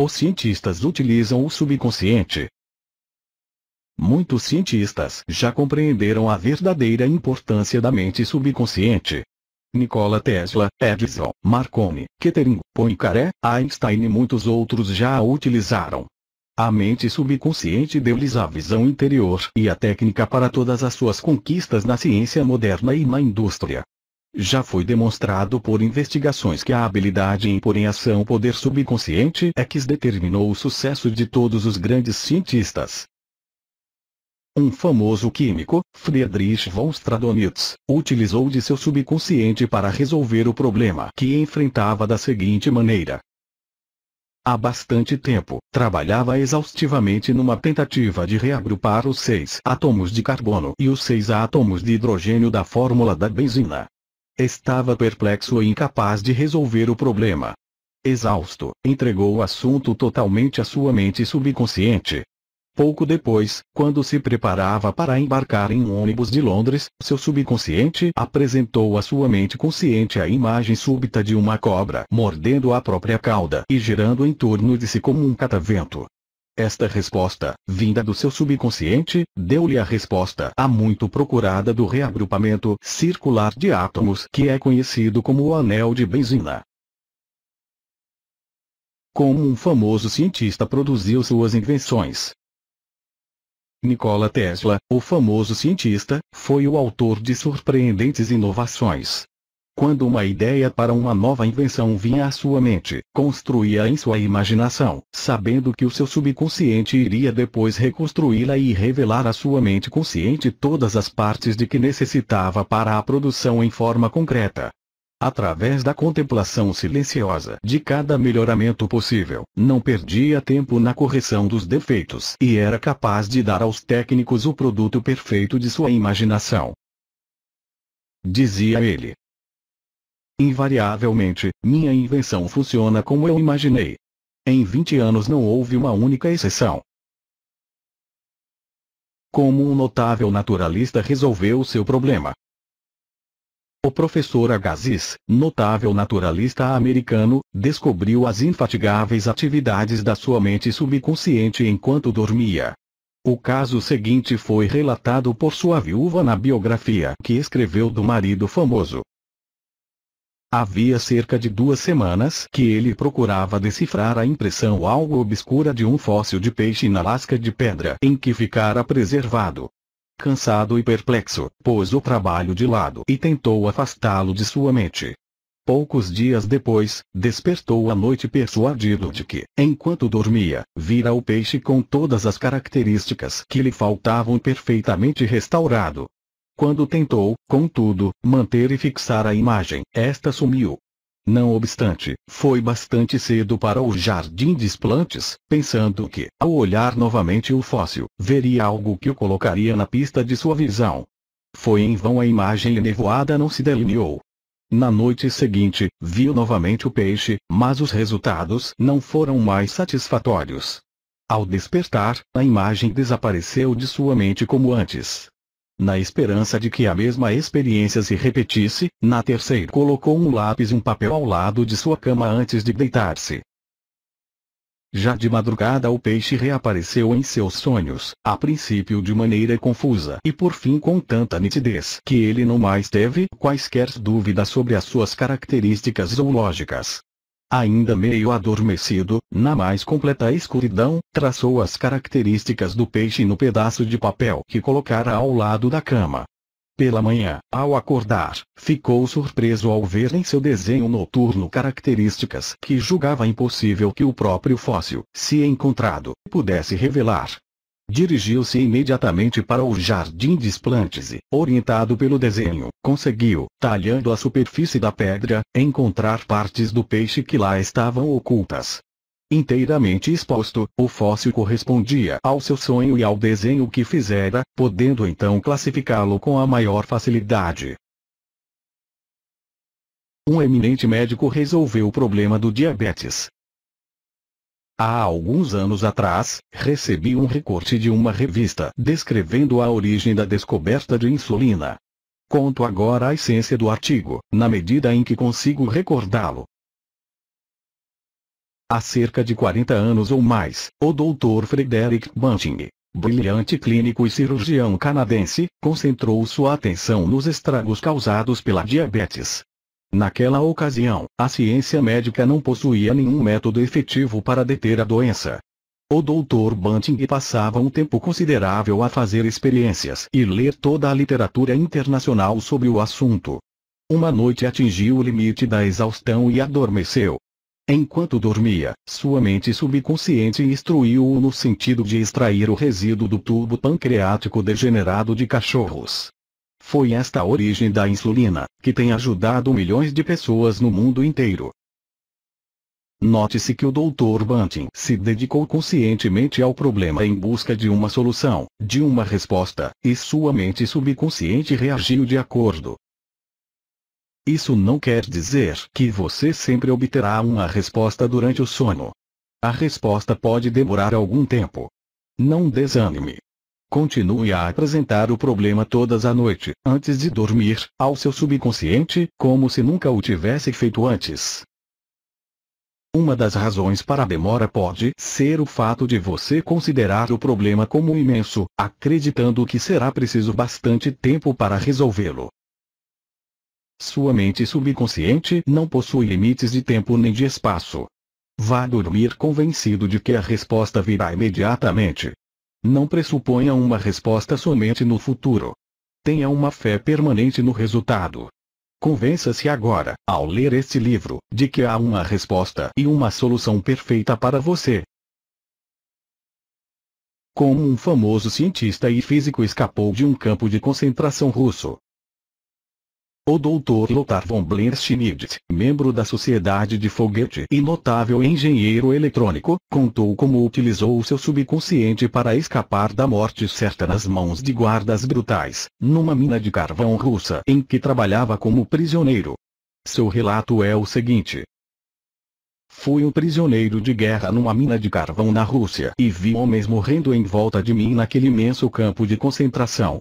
Os cientistas utilizam o subconsciente. Muitos cientistas já compreenderam a verdadeira importância da mente subconsciente. Nikola Tesla, Edison, Marconi, Kettering, Poincaré, Einstein e muitos outros já a utilizaram. A mente subconsciente deu-lhes a visão interior e a técnica para todas as suas conquistas na ciência moderna e na indústria. Já foi demonstrado por investigações que a habilidade em pôr em ação o poder subconsciente é que determinou o sucesso de todos os grandes cientistas. Um famoso químico, Friedrich von Stradonitz, utilizou de seu subconsciente para resolver o problema que enfrentava da seguinte maneira. Há bastante tempo, trabalhava exaustivamente numa tentativa de reagrupar os seis átomos de carbono e os seis átomos de hidrogênio da fórmula da benzina. Estava perplexo e incapaz de resolver o problema. Exausto, entregou o assunto totalmente à sua mente subconsciente. Pouco depois, quando se preparava para embarcar em um ônibus de Londres, seu subconsciente apresentou à sua mente consciente a imagem súbita de uma cobra mordendo a própria cauda e girando em torno de si como um catavento. Esta resposta, vinda do seu subconsciente, deu-lhe a resposta a muito procurada do reagrupamento circular de átomos que é conhecido como o anel de benzina. Como um famoso cientista produziu suas invenções, Nikola Tesla, o famoso cientista, foi o autor de surpreendentes inovações. Quando uma ideia para uma nova invenção vinha à sua mente, construía em sua imaginação, sabendo que o seu subconsciente iria depois reconstruí-la e revelar à sua mente consciente todas as partes de que necessitava para a produção em forma concreta. Através da contemplação silenciosa de cada melhoramento possível, não perdia tempo na correção dos defeitos e era capaz de dar aos técnicos o produto perfeito de sua imaginação. Dizia ele, Invariavelmente, minha invenção funciona como eu imaginei. Em 20 anos não houve uma única exceção. Como um notável naturalista resolveu seu problema. O professor Agassiz, notável naturalista americano, descobriu as infatigáveis atividades da sua mente subconsciente enquanto dormia. O caso seguinte foi relatado por sua viúva na biografia que escreveu do marido famoso, Havia cerca de duas semanas que ele procurava decifrar a impressão algo obscura de um fóssil de peixe na lasca de pedra em que ficara preservado. Cansado e perplexo, pôs o trabalho de lado e tentou afastá-lo de sua mente. Poucos dias depois, despertou à noite persuadido de que, enquanto dormia, vira o peixe com todas as características que lhe faltavam perfeitamente restaurado, quando tentou, contudo, manter e fixar a imagem, esta sumiu. Não obstante, foi bastante cedo para o jardim de explantes, pensando que, ao olhar novamente o fóssil, veria algo que o colocaria na pista de sua visão. Foi em vão a imagem nevoada não se delineou. Na noite seguinte, viu novamente o peixe, mas os resultados não foram mais satisfatórios. Ao despertar, a imagem desapareceu de sua mente como antes. Na esperança de que a mesma experiência se repetisse, na terceira colocou um lápis e um papel ao lado de sua cama antes de deitar-se. Já de madrugada o peixe reapareceu em seus sonhos, a princípio de maneira confusa e por fim com tanta nitidez que ele não mais teve quaisquer dúvidas sobre as suas características zoológicas ainda meio adormecido, na mais completa escuridão, traçou as características do peixe no pedaço de papel que colocara ao lado da cama. Pela manhã, ao acordar, ficou surpreso ao ver em seu desenho noturno características que julgava impossível que o próprio fóssil, se encontrado, pudesse revelar. Dirigiu-se imediatamente para o jardim de Splantes orientado pelo desenho, conseguiu, talhando a superfície da pedra, encontrar partes do peixe que lá estavam ocultas. Inteiramente exposto, o fóssil correspondia ao seu sonho e ao desenho que fizera, podendo então classificá-lo com a maior facilidade. Um eminente médico resolveu o problema do diabetes. Há alguns anos atrás, recebi um recorte de uma revista descrevendo a origem da descoberta de insulina. Conto agora a essência do artigo, na medida em que consigo recordá-lo. Há cerca de 40 anos ou mais, o Dr. Frederick Banting, brilhante clínico e cirurgião canadense, concentrou sua atenção nos estragos causados pela diabetes, Naquela ocasião, a ciência médica não possuía nenhum método efetivo para deter a doença. O Dr. Bunting passava um tempo considerável a fazer experiências e ler toda a literatura internacional sobre o assunto. Uma noite atingiu o limite da exaustão e adormeceu. Enquanto dormia, sua mente subconsciente instruiu-o no sentido de extrair o resíduo do tubo pancreático degenerado de cachorros. Foi esta a origem da insulina, que tem ajudado milhões de pessoas no mundo inteiro. Note-se que o Dr. Banting se dedicou conscientemente ao problema em busca de uma solução, de uma resposta, e sua mente subconsciente reagiu de acordo. Isso não quer dizer que você sempre obterá uma resposta durante o sono. A resposta pode demorar algum tempo. Não desanime. Continue a apresentar o problema todas a noite, antes de dormir, ao seu subconsciente, como se nunca o tivesse feito antes. Uma das razões para a demora pode ser o fato de você considerar o problema como imenso, acreditando que será preciso bastante tempo para resolvê-lo. Sua mente subconsciente não possui limites de tempo nem de espaço. Vá dormir convencido de que a resposta virá imediatamente. Não pressuponha uma resposta somente no futuro. Tenha uma fé permanente no resultado. Convença-se agora, ao ler este livro, de que há uma resposta e uma solução perfeita para você. Como um famoso cientista e físico escapou de um campo de concentração russo, o Dr. Lothar von Blenschmidt, membro da Sociedade de Foguete e notável engenheiro eletrônico, contou como utilizou seu subconsciente para escapar da morte certa nas mãos de guardas brutais, numa mina de carvão russa em que trabalhava como prisioneiro. Seu relato é o seguinte. Fui um prisioneiro de guerra numa mina de carvão na Rússia e vi homens morrendo em volta de mim naquele imenso campo de concentração,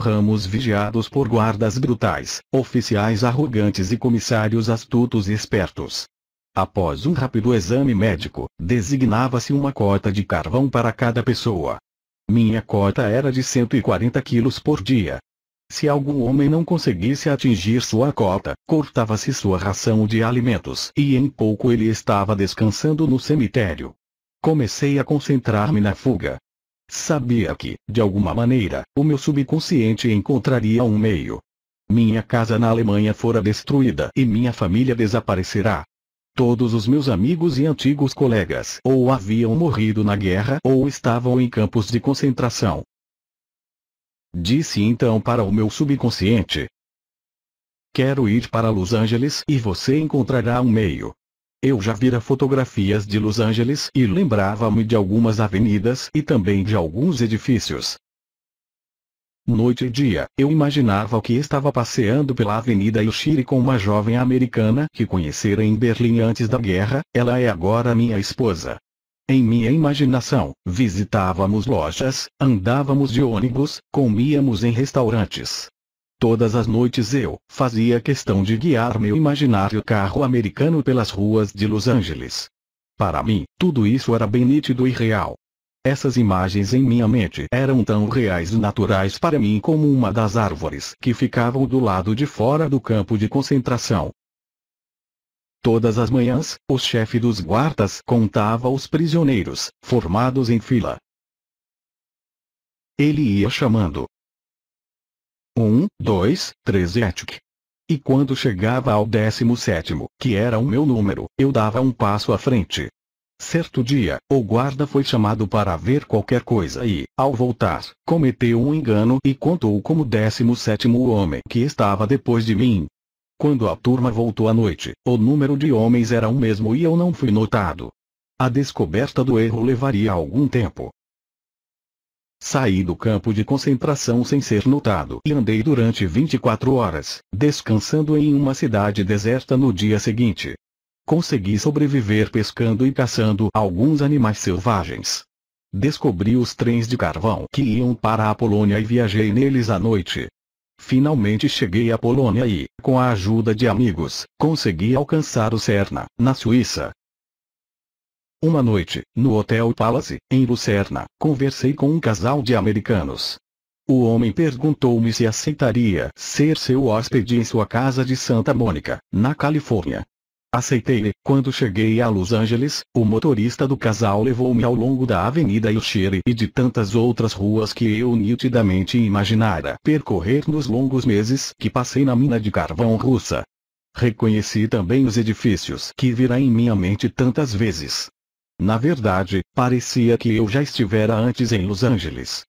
ramos vigiados por guardas brutais, oficiais arrogantes e comissários astutos e espertos. Após um rápido exame médico, designava-se uma cota de carvão para cada pessoa. Minha cota era de 140 quilos por dia. Se algum homem não conseguisse atingir sua cota, cortava-se sua ração de alimentos e em pouco ele estava descansando no cemitério. Comecei a concentrar-me na fuga, Sabia que, de alguma maneira, o meu subconsciente encontraria um meio. Minha casa na Alemanha fora destruída e minha família desaparecerá. Todos os meus amigos e antigos colegas ou haviam morrido na guerra ou estavam em campos de concentração. Disse então para o meu subconsciente. Quero ir para Los Angeles e você encontrará um meio. Eu já vira fotografias de Los Angeles e lembrava-me de algumas avenidas e também de alguns edifícios. Noite e dia, eu imaginava que estava passeando pela Avenida Yoshiri com uma jovem americana que conhecera em Berlim antes da guerra, ela é agora minha esposa. Em minha imaginação, visitávamos lojas, andávamos de ônibus, comíamos em restaurantes, Todas as noites eu fazia questão de guiar meu imaginário carro americano pelas ruas de Los Angeles. Para mim, tudo isso era bem nítido e real. Essas imagens em minha mente eram tão reais e naturais para mim como uma das árvores que ficavam do lado de fora do campo de concentração. Todas as manhãs, o chefe dos guardas contava os prisioneiros, formados em fila. Ele ia chamando, 1, 2, 13 Etic. E quando chegava ao décimo sétimo, que era o meu número, eu dava um passo à frente. Certo dia, o guarda foi chamado para ver qualquer coisa e, ao voltar, cometeu um engano e contou como décimo sétimo o homem que estava depois de mim. Quando a turma voltou à noite, o número de homens era o mesmo e eu não fui notado. A descoberta do erro levaria algum tempo, Saí do campo de concentração sem ser notado e andei durante 24 horas, descansando em uma cidade deserta no dia seguinte. Consegui sobreviver pescando e caçando alguns animais selvagens. Descobri os trens de carvão que iam para a Polônia e viajei neles à noite. Finalmente cheguei à Polônia e, com a ajuda de amigos, consegui alcançar o Cerna, na Suíça. Uma noite, no Hotel Palace, em Lucerna, conversei com um casal de americanos. O homem perguntou-me se aceitaria ser seu hóspede em sua casa de Santa Mônica, na Califórnia. Aceitei, quando cheguei a Los Angeles, o motorista do casal levou-me ao longo da Avenida Yoshiere e de tantas outras ruas que eu nitidamente imaginara percorrer nos longos meses que passei na mina de carvão russa. Reconheci também os edifícios que vira em minha mente tantas vezes. Na verdade, parecia que eu já estivera antes em Los Angeles.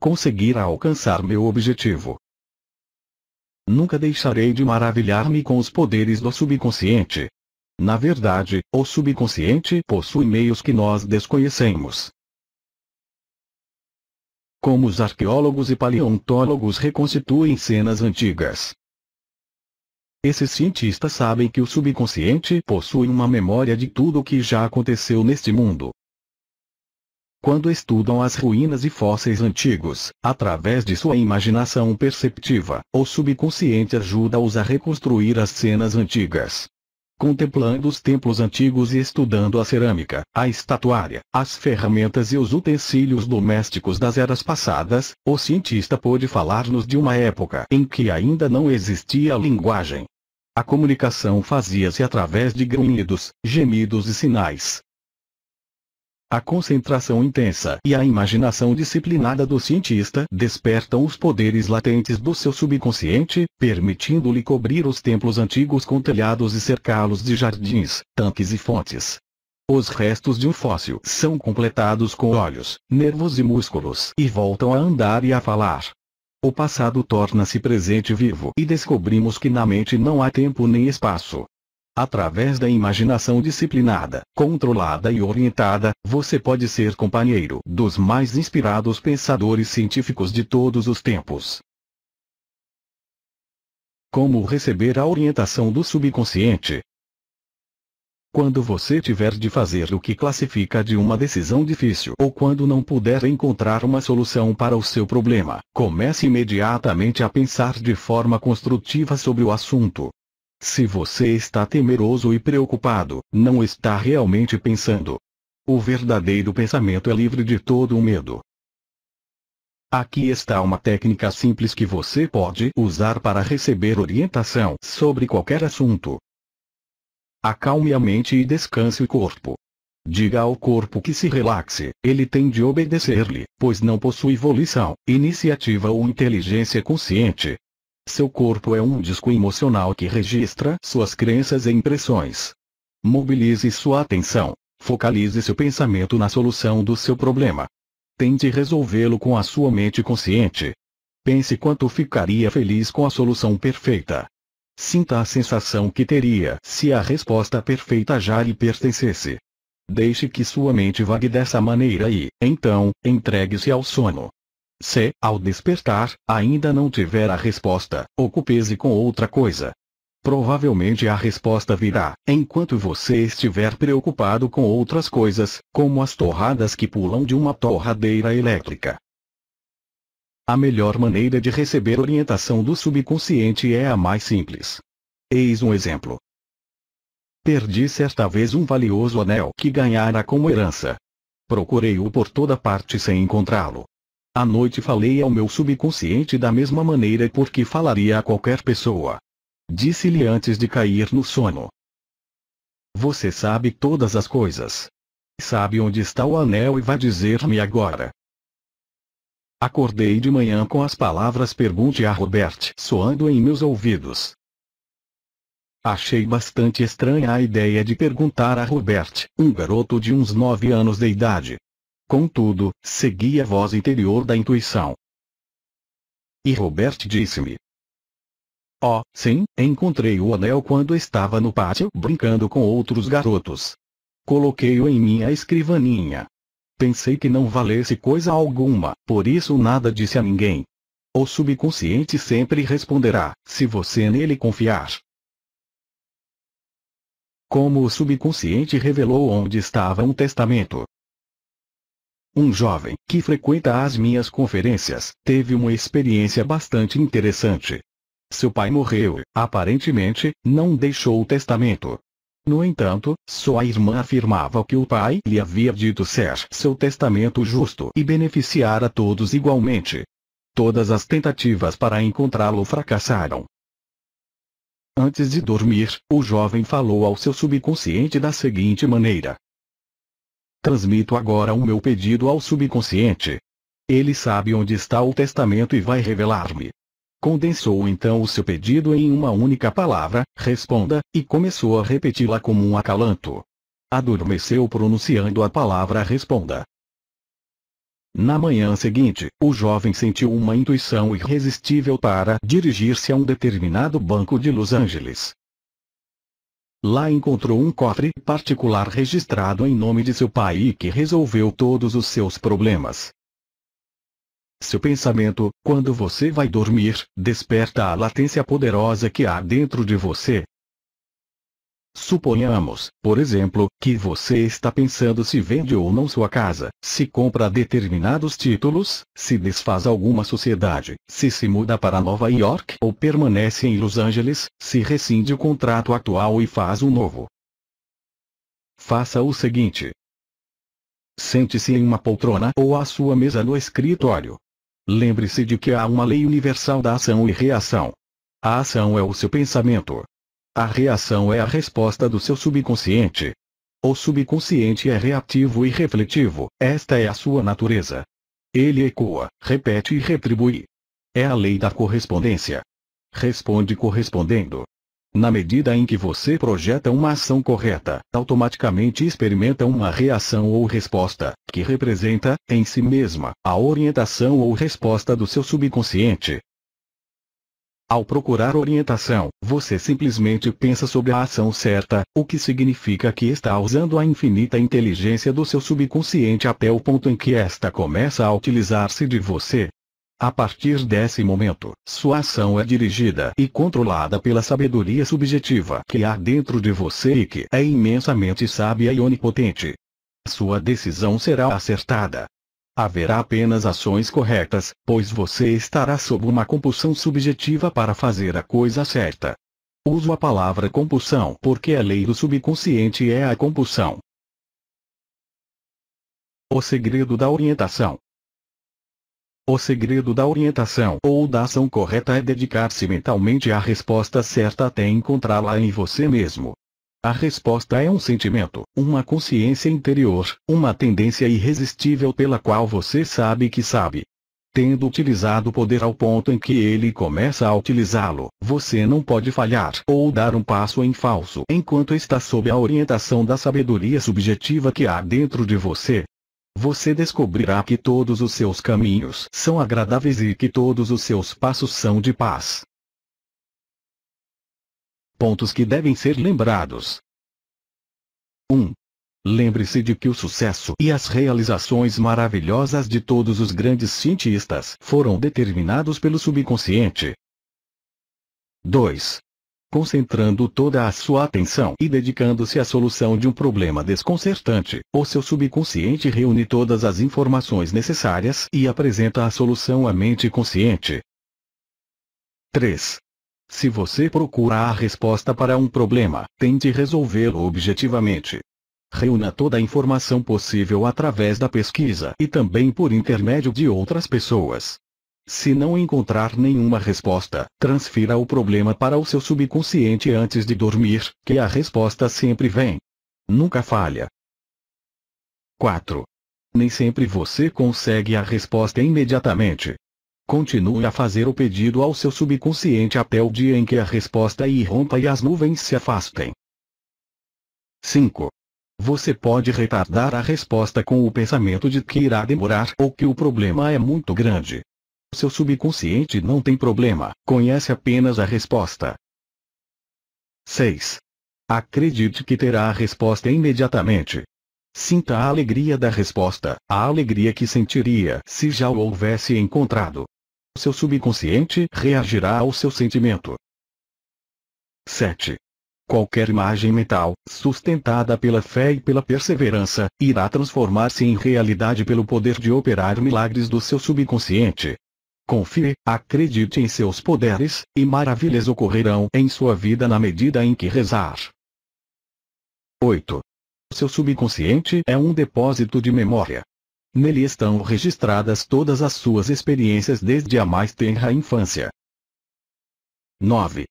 Conseguira alcançar meu objetivo. Nunca deixarei de maravilhar-me com os poderes do subconsciente. Na verdade, o subconsciente possui meios que nós desconhecemos. Como os arqueólogos e paleontólogos reconstituem cenas antigas, esses cientistas sabem que o subconsciente possui uma memória de tudo o que já aconteceu neste mundo. Quando estudam as ruínas e fósseis antigos, através de sua imaginação perceptiva, o subconsciente ajuda-os a reconstruir as cenas antigas. Contemplando os templos antigos e estudando a cerâmica, a estatuária, as ferramentas e os utensílios domésticos das eras passadas, o cientista pôde falar-nos de uma época em que ainda não existia linguagem, a comunicação fazia-se através de grunhidos, gemidos e sinais. A concentração intensa e a imaginação disciplinada do cientista despertam os poderes latentes do seu subconsciente, permitindo-lhe cobrir os templos antigos com telhados e cercá-los de jardins, tanques e fontes. Os restos de um fóssil são completados com olhos, nervos e músculos e voltam a andar e a falar, o passado torna-se presente vivo e descobrimos que na mente não há tempo nem espaço. Através da imaginação disciplinada, controlada e orientada, você pode ser companheiro dos mais inspirados pensadores científicos de todos os tempos. Como receber a orientação do subconsciente? Quando você tiver de fazer o que classifica de uma decisão difícil ou quando não puder encontrar uma solução para o seu problema, comece imediatamente a pensar de forma construtiva sobre o assunto. Se você está temeroso e preocupado, não está realmente pensando. O verdadeiro pensamento é livre de todo o medo. Aqui está uma técnica simples que você pode usar para receber orientação sobre qualquer assunto. Acalme a mente e descanse o corpo. Diga ao corpo que se relaxe, ele tem de obedecer-lhe, pois não possui volição, iniciativa ou inteligência consciente. Seu corpo é um disco emocional que registra suas crenças e impressões. Mobilize sua atenção. Focalize seu pensamento na solução do seu problema. Tente resolvê-lo com a sua mente consciente. Pense quanto ficaria feliz com a solução perfeita. Sinta a sensação que teria se a resposta perfeita já lhe pertencesse. Deixe que sua mente vague dessa maneira e, então, entregue-se ao sono. Se, ao despertar, ainda não tiver a resposta, ocupe-se com outra coisa. Provavelmente a resposta virá, enquanto você estiver preocupado com outras coisas, como as torradas que pulam de uma torradeira elétrica. A melhor maneira de receber orientação do subconsciente é a mais simples. Eis um exemplo. Perdi certa vez um valioso anel que ganhara como herança. Procurei-o por toda parte sem encontrá-lo. À noite falei ao meu subconsciente da mesma maneira porque falaria a qualquer pessoa. Disse-lhe antes de cair no sono. Você sabe todas as coisas. Sabe onde está o anel e vai dizer-me agora. Acordei de manhã com as palavras pergunte a Robert soando em meus ouvidos. Achei bastante estranha a ideia de perguntar a Robert, um garoto de uns nove anos de idade. Contudo, segui a voz interior da intuição. E Robert disse-me. Oh, sim, encontrei o anel quando estava no pátio brincando com outros garotos. Coloquei-o em minha escrivaninha. Pensei que não valesse coisa alguma, por isso nada disse a ninguém. O subconsciente sempre responderá, se você nele confiar. Como o subconsciente revelou onde estava um testamento. Um jovem que frequenta as minhas conferências teve uma experiência bastante interessante. Seu pai morreu, aparentemente, não deixou o testamento. No entanto, sua irmã afirmava que o pai lhe havia dito ser seu testamento justo e beneficiar a todos igualmente. Todas as tentativas para encontrá-lo fracassaram. Antes de dormir, o jovem falou ao seu subconsciente da seguinte maneira. Transmito agora o meu pedido ao subconsciente. Ele sabe onde está o testamento e vai revelar-me. Condensou então o seu pedido em uma única palavra, responda, e começou a repeti-la como um acalanto. Adormeceu pronunciando a palavra responda. Na manhã seguinte, o jovem sentiu uma intuição irresistível para dirigir-se a um determinado banco de Los Angeles. Lá encontrou um cofre particular registrado em nome de seu pai e que resolveu todos os seus problemas. Seu pensamento, quando você vai dormir, desperta a latência poderosa que há dentro de você. Suponhamos, por exemplo, que você está pensando se vende ou não sua casa, se compra determinados títulos, se desfaz alguma sociedade, se se muda para Nova York ou permanece em Los Angeles, se rescinde o contrato atual e faz um novo. Faça o seguinte. Sente-se em uma poltrona ou à sua mesa no escritório, Lembre-se de que há uma lei universal da ação e reação. A ação é o seu pensamento. A reação é a resposta do seu subconsciente. O subconsciente é reativo e refletivo, esta é a sua natureza. Ele ecoa, repete e retribui. É a lei da correspondência. Responde correspondendo. Na medida em que você projeta uma ação correta, automaticamente experimenta uma reação ou resposta, que representa, em si mesma, a orientação ou resposta do seu subconsciente. Ao procurar orientação, você simplesmente pensa sobre a ação certa, o que significa que está usando a infinita inteligência do seu subconsciente até o ponto em que esta começa a utilizar-se de você, a partir desse momento, sua ação é dirigida e controlada pela sabedoria subjetiva que há dentro de você e que é imensamente sábia e onipotente. Sua decisão será acertada. Haverá apenas ações corretas, pois você estará sob uma compulsão subjetiva para fazer a coisa certa. Uso a palavra compulsão porque a lei do subconsciente é a compulsão. O segredo da orientação o segredo da orientação ou da ação correta é dedicar-se mentalmente à resposta certa até encontrá-la em você mesmo. A resposta é um sentimento, uma consciência interior, uma tendência irresistível pela qual você sabe que sabe. Tendo utilizado o poder ao ponto em que ele começa a utilizá-lo, você não pode falhar ou dar um passo em falso enquanto está sob a orientação da sabedoria subjetiva que há dentro de você. Você descobrirá que todos os seus caminhos são agradáveis e que todos os seus passos são de paz. Pontos que devem ser lembrados. 1. Lembre-se de que o sucesso e as realizações maravilhosas de todos os grandes cientistas foram determinados pelo subconsciente. 2 concentrando toda a sua atenção e dedicando-se à solução de um problema desconcertante, o seu subconsciente reúne todas as informações necessárias e apresenta a solução à mente consciente. 3. Se você procura a resposta para um problema, tente resolvê-lo objetivamente. Reúna toda a informação possível através da pesquisa e também por intermédio de outras pessoas. Se não encontrar nenhuma resposta, transfira o problema para o seu subconsciente antes de dormir, que a resposta sempre vem. Nunca falha. 4. Nem sempre você consegue a resposta imediatamente. Continue a fazer o pedido ao seu subconsciente até o dia em que a resposta irrompa e as nuvens se afastem. 5. Você pode retardar a resposta com o pensamento de que irá demorar ou que o problema é muito grande. Seu subconsciente não tem problema, conhece apenas a resposta. 6. Acredite que terá a resposta imediatamente. Sinta a alegria da resposta, a alegria que sentiria se já o houvesse encontrado. Seu subconsciente reagirá ao seu sentimento. 7. Qualquer imagem mental, sustentada pela fé e pela perseverança, irá transformar-se em realidade pelo poder de operar milagres do seu subconsciente. Confie, acredite em seus poderes, e maravilhas ocorrerão em sua vida na medida em que rezar. 8. Seu subconsciente é um depósito de memória. Nele estão registradas todas as suas experiências desde a mais tenra infância. 9.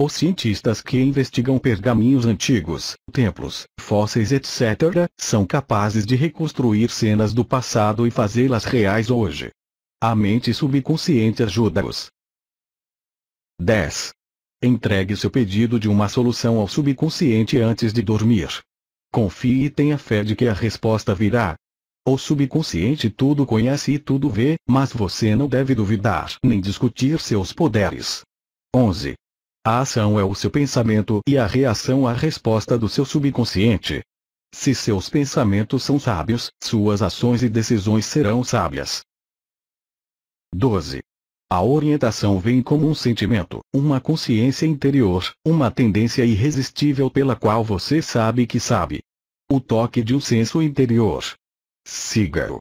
Os cientistas que investigam pergaminhos antigos, templos, fósseis etc., são capazes de reconstruir cenas do passado e fazê-las reais hoje. A mente subconsciente ajuda-os. 10. Entregue seu pedido de uma solução ao subconsciente antes de dormir. Confie e tenha fé de que a resposta virá. O subconsciente tudo conhece e tudo vê, mas você não deve duvidar nem discutir seus poderes. 11. A ação é o seu pensamento e a reação a resposta do seu subconsciente. Se seus pensamentos são sábios, suas ações e decisões serão sábias. 12. A orientação vem como um sentimento, uma consciência interior, uma tendência irresistível pela qual você sabe que sabe. O toque de um senso interior. Siga-o.